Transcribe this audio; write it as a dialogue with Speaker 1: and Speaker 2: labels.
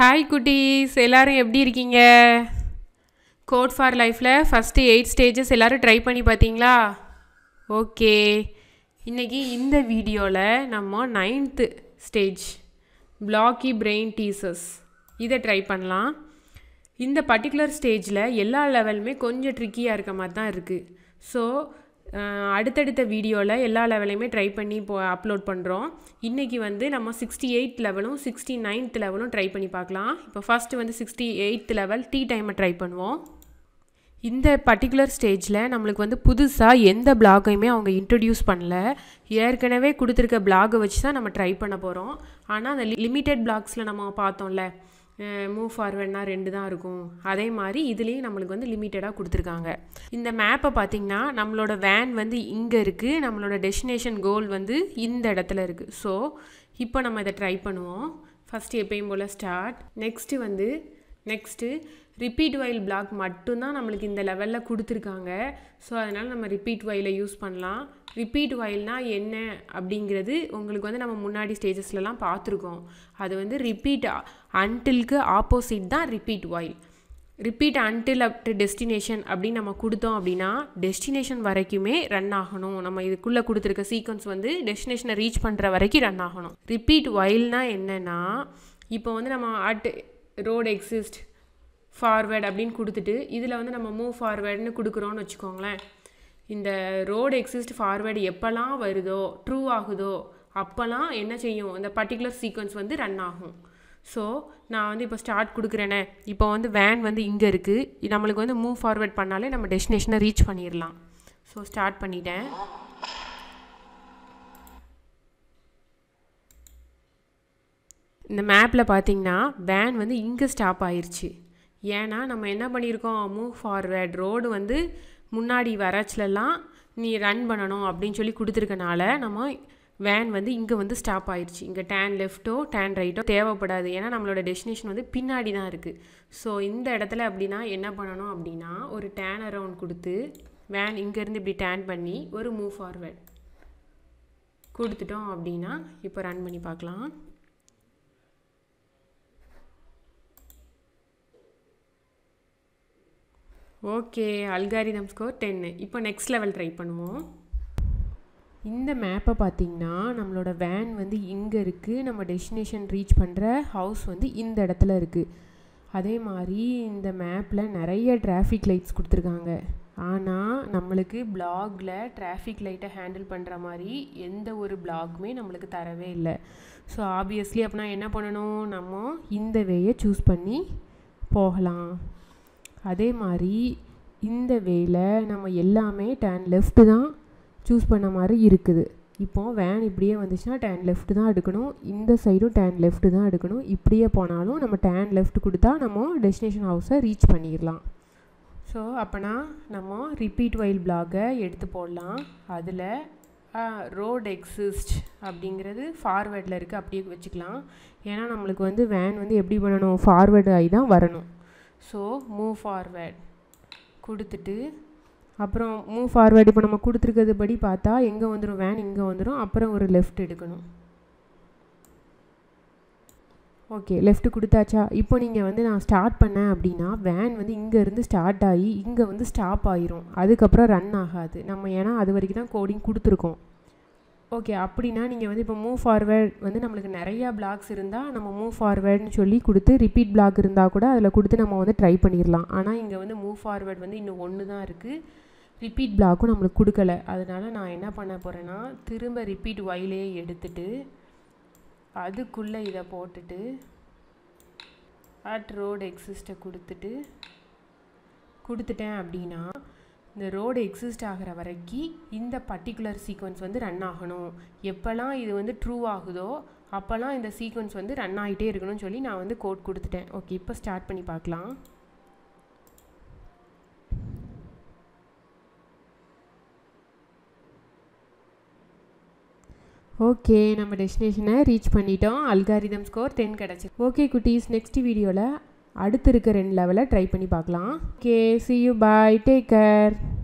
Speaker 1: hi குட்டீஸ் எல்லோரும் எப்படி இருக்கீங்க கோட் ஃபார் லைஃப்பில் ஃபஸ்ட்டு எயிட் ஸ்டேஜஸ் எல்லோரும் ட்ரை பண்ணி பார்த்தீங்களா ஓகே இன்றைக்கி இந்த வீடியோவில் நம்ம ninth stage blocky brain teasers இதை ட்ரை பண்ணலாம் இந்த பர்டிகுலர் ஸ்டேஜில் எல்லா லெவலுமே கொஞ்சம் ட்ரிக்கியாக இருக்க மாதிரி தான் இருக்குது ஸோ அடுத்தடுத்த வீடியோவில் எல்லா லெவலையுமே ட்ரை பண்ணி இப்போ அப்லோட் பண்ணுறோம் இன்றைக்கி வந்து நம்ம சிக்ஸ்டி எயிட் லெவலும் சிக்ஸ்டி நைன்த் லெவலும் ட்ரை பண்ணி பார்க்கலாம் இப்போ ஃபஸ்ட்டு வந்து சிக்ஸ்டி எயித் லெவல் டீ டைமை ட்ரை பண்ணுவோம் இந்த பர்டிகுலர் ஸ்டேஜில் நம்மளுக்கு வந்து புதுசாக எந்த பிளாகையுமே அவங்க இன்ட்ரடியூஸ் பண்ணல ஏற்கனவே கொடுத்துருக்க பிளாகை வச்சு தான் நம்ம ட்ரை பண்ண போகிறோம் ஆனால் அந்த லிமிட்டட் பிளாக்ஸில் நம்ம பார்த்தோம்ல மூவ் ஃபார்வர்ட்னா ரெண்டு தான் இருக்கும் அதே மாதிரி இதுலேயும் நம்மளுக்கு வந்து லிமிட்டடாக கொடுத்துருக்காங்க இந்த மேப்பை பார்த்திங்கன்னா நம்மளோட வேன் வந்து இங்கே இருக்குது நம்மளோட டெஸ்டினேஷன் கோல் வந்து இந்த இடத்துல இருக்குது ஸோ இப்போ நம்ம இதை ட்ரை பண்ணுவோம் ஃபஸ்ட்டு எப்பயும் போல் ஸ்டார்ட் நெக்ஸ்ட்டு வந்து நெக்ஸ்ட்டு ரிப்பீட் வயல் பிளாக் மட்டும்தான் நம்மளுக்கு இந்த லெவலில் கொடுத்துருக்காங்க ஸோ அதனால் நம்ம ரிப்பீட் வயலை யூஸ் பண்ணலாம் ரிப்பீட் வயல்னால் என்ன அப்படிங்கிறது உங்களுக்கு வந்து நம்ம முன்னாடி ஸ்டேஜஸ்லலாம் பார்த்துருக்கோம் அது வந்து ரிப்பீட் அன்டிலுக்கு ஆப்போசிட் தான் repeat while repeat until up to destination அப்படின்னு நம்ம கொடுத்தோம் அப்படின்னா டெஸ்டினேஷன் வரைக்குமே ரன் ஆகணும் நம்ம இதுக்குள்ளே கொடுத்துருக்க சீக்வன்ஸ் வந்து டெஸ்டினேஷனை ரீச் பண்ணுற வரைக்கும் ரன் ஆகணும் ரிப்பீட் வயல்னால் என்னென்னா இப்போ வந்து நம்ம அட் ரோடு எக்ஸிஸ்ட் ஃபார்வேர்டு அப்படின்னு கொடுத்துட்டு இதில் வந்து நம்ம மூவ் ஃபார்வேர்டுன்னு கொடுக்குறோன்னு வச்சுக்கோங்களேன் இந்த ரோடு எக்ஸிஸ்ட் ஃபார்வேர்டு எப்போல்லாம் வருதோ ட்ரூ ஆகுதோ அப்போல்லாம் என்ன செய்யும் இந்த பர்டிகுலர் சீக்வன்ஸ் வந்து ரன் ஆகும் ஸோ நான் வந்து இப்போ ஸ்டார்ட் கொடுக்குறேனே இப்போ வந்து வேன் வந்து இங்கே இருக்குது நம்மளுக்கு வந்து மூவ் ஃபார்வேர்ட் பண்ணாலே நம்ம டெஸ்டினேஷனை ரீச் பண்ணிடலாம் ஸோ ஸ்டார்ட் பண்ணிட்டேன் இந்த மேப்பில் பார்த்தீங்கன்னா வேன் வந்து இங்கே ஸ்டாப் ஆயிடுச்சு ஏன்னா நம்ம என்ன பண்ணியிருக்கோம் மூவ் ஃபார்வேர்ட் ரோடு வந்து முன்னாடி வரச்சிலலாம் நீ ரன் பண்ணணும் அப்படின்னு சொல்லி கொடுத்துருக்கனால நம்ம வேன் வந்து இங்கே வந்து ஸ்டாப் ஆயிடுச்சு இங்கே டேன் லெஃப்ட்டோ டேன் ரைட்டோ தேவைப்படாது ஏன்னா நம்மளோட டெஸ்டினேஷன் வந்து பின்னாடி தான் இருக்குது ஸோ இந்த இடத்துல அப்படின்னா என்ன பண்ணணும் அப்படின்னா ஒரு டேன் அரவுண்ட் கொடுத்து வேன் இங்கேருந்து இப்படி டேன் பண்ணி ஒரு மூவ் ஃபார்வேர்ட் கொடுத்துட்டோம் அப்படின்னா இப்போ ரன் பண்ணி பார்க்கலாம் ஓகே அல்காரிதம் ஸ்கோர் டென்னு இப்போ நெக்ஸ்ட் லெவல் ட்ரை பண்ணுவோம் இந்த மேப்பை பார்த்திங்கன்னா நம்மளோட வேன் வந்து இங்கே இருக்குது நம்ம டெஸ்டினேஷன் ரீச் பண்ணுற ஹவுஸ் வந்து இந்த இடத்துல இருக்குது அதே மாதிரி இந்த மேப்பில் நிறைய டிராஃபிக் லைட்ஸ் கொடுத்துருக்காங்க ஆனால் நம்மளுக்கு பிளாகில் டிராஃபிக் லைட்டை ஹேண்டில் பண்ணுற மாதிரி எந்த ஒரு பிளாக்குமே நம்மளுக்கு தரவே இல்லை ஸோ ஆப்வியஸ்லி அப்படின்னா என்ன பண்ணணும் நம்ம இந்த வேயை சூஸ் பண்ணி போகலாம் அதே மாதிரி இந்த வேலை நம்ம எல்லாமே டேன் லெஃப்ட்டு தான் சூஸ் பண்ண மாதிரி இருக்குது இப்போது வேன் இப்படியே வந்துச்சுன்னா டேன் லெஃப்ட்டு தான் எடுக்கணும் இந்த சைடும் டேன் லெஃப்ட்டு தான் எடுக்கணும் இப்படியே போனாலும் நம்ம டேன் லெஃப்ட் கொடுத்தா நம்ம டெஸ்டினேஷன் ஹவுஸை ரீச் பண்ணிடலாம் ஸோ அப்போனா நம்ம ரிப்பீட் வயல் பிளாகை எடுத்து போடலாம் அதில் ரோட் எக்ஸிஸ்ட் அப்படிங்கிறது ஃபார்வேர்டில் இருக்குது அப்படியே வச்சுக்கலாம் ஏன்னா நம்மளுக்கு வந்து வேன் வந்து எப்படி பண்ணணும் ஃபார்வேர்டு ஆகி தான் வரணும் ஸோ மூவ் ஃபார்வேர்ட் கொடுத்துட்டு அப்புறம் மூவ் ஃபார்வேர்டு இப்போ நம்ம கொடுத்துருக்கிறது படி பார்த்தா எங்கே வந்துடும் வேன் இங்கே வந்துடும் அப்புறம் ஒரு லெஃப்ட் எடுக்கணும் ஓகே லெஃப்ட்டு கொடுத்தாச்சா இப்போ நீங்கள் வந்து நான் ஸ்டார்ட் பண்ணேன் அப்படின்னா வேன் வந்து இங்கேருந்து ஸ்டார்ட் ஆகி இங்கே வந்து ஸ்டாப் ஆயிரும் அதுக்கப்புறம் ரன் ஆகாது நம்ம ஏன்னா அது வரைக்கும் தான் கோடிங் கொடுத்துருக்கோம் ஓகே அப்படின்னா நீங்கள் வந்து இப்போ மூவ் ஃபார்வேர்ட் வந்து நம்மளுக்கு நிறையா பிளாக்ஸ் இருந்தால் நம்ம மூவ் ஃபார்வேர்டுன்னு சொல்லி கொடுத்து ரிப்பீட் பிளாக் இருந்தால் கூட அதில் கொடுத்து நம்ம வந்து ட்ரை பண்ணிடலாம் ஆனால் இங்கே வந்து மூவ் ஃபார்வேர்ட் வந்து இன்னும் ஒன்று தான் இருக்குது ரிப்பீட் பிளாக்கும் நம்மளுக்கு கொடுக்கல அதனால் நான் என்ன பண்ண போகிறேன்னா திரும்ப ரிப்பீட் ஒயிலே எடுத்துட்டு அதுக்குள்ளே இதை போட்டுட்டு அட் ரோடு எக்ஸிஸ்ட்டை கொடுத்துட்டு கொடுத்துட்டேன் அப்படின்னா இந்த ரோடு எக்ஸிஸ்ட் ஆகிற வரைக்கும் இந்த பர்டிகுலர் சீக்வன்ஸ் வந்து ரன் ஆகணும் எப்போல்லாம் இது வந்து ட்ரூ ஆகுதோ அப்போல்லாம் இந்த சீக்வன்ஸ் வந்து ரன் ஆகிட்டே இருக்கணும்னு சொல்லி நான் வந்து கோட் கொடுத்துட்டேன் ஓகே இப்போ ஸ்டார்ட் பண்ணி பார்க்கலாம் ஓகே நம்ம டெஸ்டினேஷனை ரீச் பண்ணிட்டோம் அல்காரிதம் ஸ்கோர் டென் கிடச்சி ஓகே குட்டீஸ் நெக்ஸ்ட் வீடியோவில் அடுத்து இருக்க ரெண்டு லெவலை ட்ரை பண்ணி பார்க்கலாம் okay see you bye take care